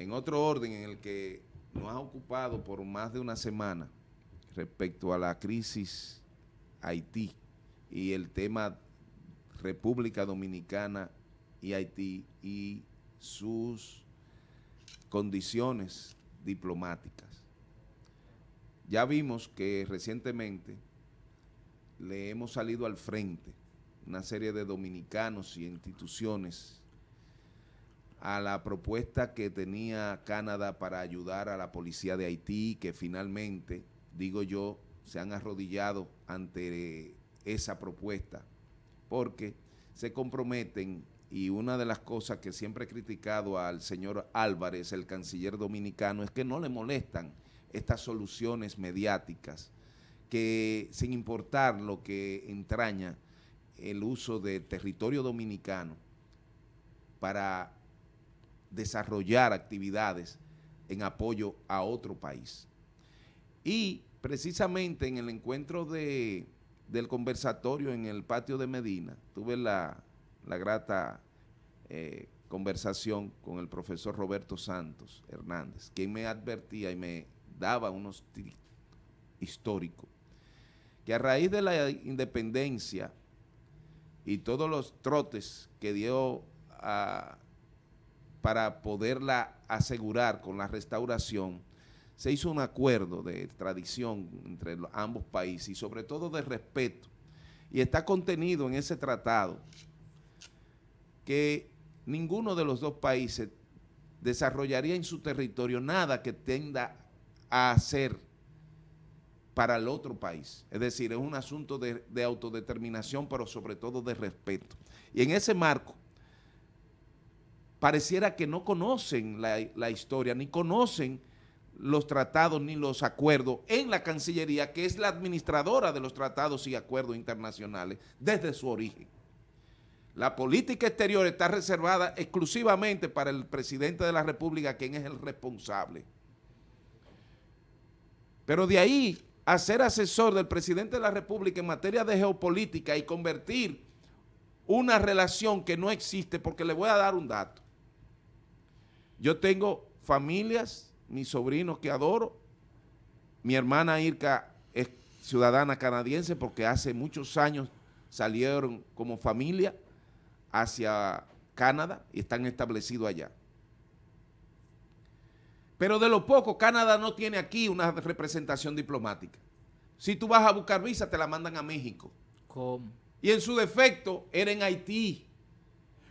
En otro orden en el que nos ha ocupado por más de una semana respecto a la crisis Haití y el tema República Dominicana y Haití y sus condiciones diplomáticas. Ya vimos que recientemente le hemos salido al frente una serie de dominicanos y instituciones a la propuesta que tenía Canadá para ayudar a la policía de Haití, que finalmente, digo yo, se han arrodillado ante eh, esa propuesta, porque se comprometen y una de las cosas que siempre he criticado al señor Álvarez, el canciller dominicano, es que no le molestan estas soluciones mediáticas, que sin importar lo que entraña el uso del territorio dominicano para desarrollar actividades en apoyo a otro país. Y precisamente en el encuentro de, del conversatorio en el patio de Medina, tuve la, grata eh, conversación con el profesor Roberto Santos Hernández, quien me advertía y me daba unos tips históricos, que a raíz de la independencia y todos los trotes que dio a para poderla asegurar con la restauración, se hizo un acuerdo de tradición entre ambos países y sobre todo de respeto. Y está contenido en ese tratado que ninguno de los dos países desarrollaría en su territorio nada que tenga a hacer para el otro país. Es decir, es un asunto de autodeterminación, pero sobre todo de respeto. Y en ese marco pareciera que no conocen la, la historia, ni conocen los tratados ni los acuerdos en la Cancillería, que es la administradora de los tratados y acuerdos internacionales desde su origen. La política exterior está reservada exclusivamente para el presidente de la República, quien es el responsable. Pero de ahí a ser asesor del presidente de la República en materia de geopolítica y convertir una relación que no existe, porque le voy a dar un dato. Yo tengo familias, mis sobrinos que adoro, mi hermana Irka es ciudadana canadiense porque hace muchos años salieron como familia hacia Canadá y están establecidos allá. Pero de lo poco, Canadá no tiene aquí una representación diplomática. Si tú vas a buscar visa, te la mandan a México. ¿Cómo? Y en su defecto, era en Haití.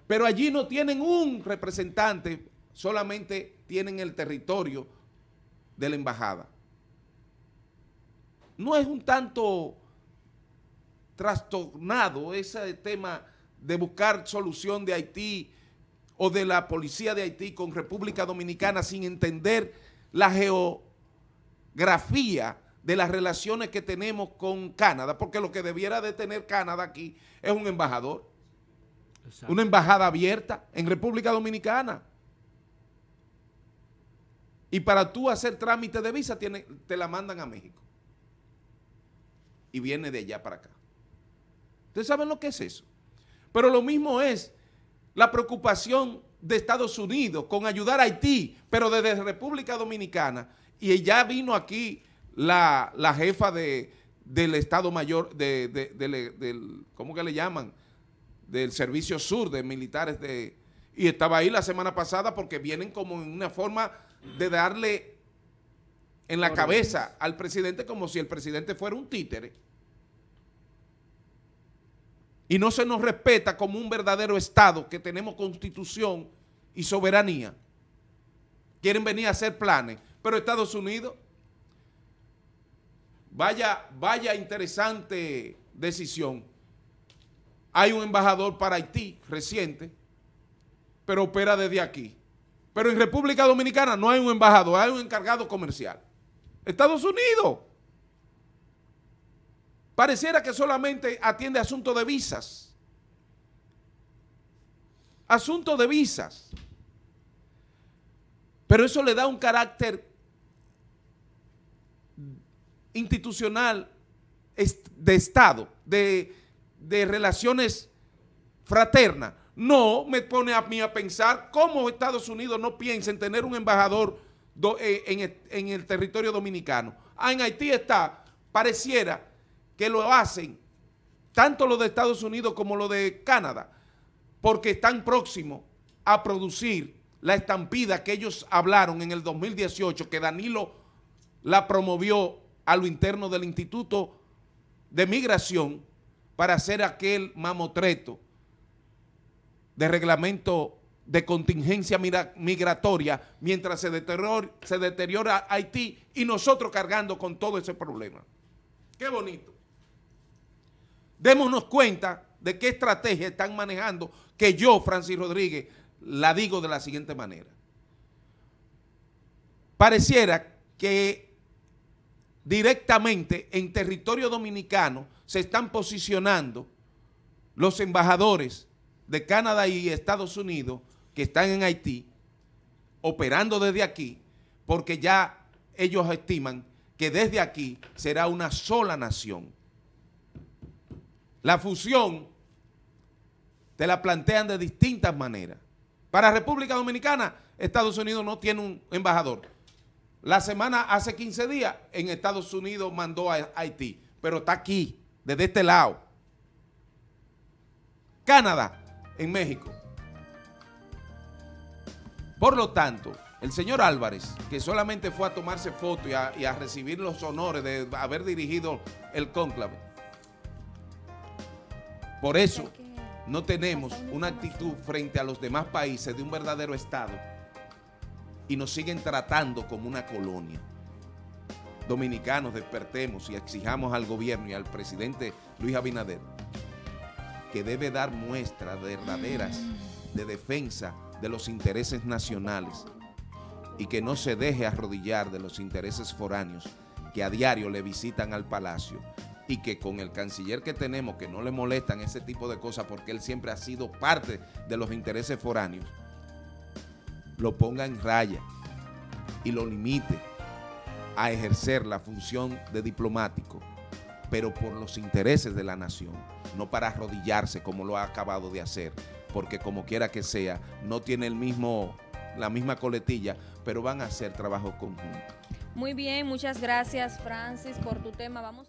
Pero allí no tienen un representante solamente tienen el territorio de la embajada. No es un tanto trastornado ese tema de buscar solución de Haití o de la policía de Haití con República Dominicana sin entender la geografía de las relaciones que tenemos con Canadá, porque lo que debiera de tener Canadá aquí es un embajador, una embajada abierta en República Dominicana. Y para tú hacer trámite de visa te la mandan a México. Y viene de allá para acá. ¿Ustedes saben lo que es eso? Pero lo mismo es la preocupación de Estados Unidos con ayudar a Haití, pero desde República Dominicana. Y ya vino aquí la, jefa de, del Estado Mayor, de, de, del, ¿cómo que le llaman? Del Servicio Sur de Militares de... Y estaba ahí la semana pasada porque vienen como en una forma de darle en la cabeza al presidente como si el presidente fuera un títere. Y no se nos respeta como un verdadero Estado que tenemos constitución y soberanía. Quieren venir a hacer planes. Pero Estados Unidos, vaya, vaya interesante decisión. Hay un embajador para Haití reciente, pero opera desde aquí. Pero en República Dominicana no hay un embajador, hay un encargado comercial. Estados Unidos. Pareciera que solamente atiende asuntos de visas. Asuntos de visas. Pero eso le da un carácter institucional de Estado, de, relaciones fraternas. No me pone a mí a pensar cómo Estados Unidos no piensa en tener un embajador eh, en, el, en, el territorio dominicano. Ah, en Haití está, pareciera que lo hacen tanto los de Estados Unidos como los de Canadá, porque están próximos a producir la estampida que ellos hablaron en el 2018, que Danilo la promovió a lo interno del Instituto de Migración para hacer aquel mamotreto de reglamento de contingencia migratoria mientras se deteriora, Haití y nosotros cargando con todo ese problema. Qué bonito. Démonos cuenta de qué estrategia están manejando que yo, Francis Rodríguez, la digo de la siguiente manera. Pareciera que directamente en territorio dominicano se están posicionando los embajadores de Canadá y Estados Unidos que están en Haití operando desde aquí, porque ya ellos estiman que desde aquí será una sola nación. La fusión te la plantean de distintas maneras. Para República Dominicana, Estados Unidos no tiene un embajador. La semana, hace 15 días, en Estados Unidos mandó a Haití, pero está aquí, desde este lado. Canadá, en México. Por lo tanto, el señor Álvarez, que solamente fue a tomarse foto y a, recibir los honores de haber dirigido el cónclave, por eso no tenemos una actitud frente a los demás países de un verdadero Estado y nos siguen tratando como una colonia. Dominicanos, despertemos y exijamos al gobierno y al presidente Luis Abinader que debe dar muestras verdaderas mm. de defensa de los intereses nacionales y que no se deje arrodillar de los intereses foráneos que a diario le visitan al palacio y que con el canciller que tenemos, que no le molestan ese tipo de cosas porque él siempre ha sido parte de los intereses foráneos, lo ponga en raya y lo limite a ejercer la función de diplomático pero por los intereses de la nación, no para arrodillarse como lo ha acabado de hacer, porque como quiera que sea, no tiene el mismo, la misma coletilla, pero van a hacer trabajo conjunto. Muy bien, muchas gracias Francis por tu tema. Vamos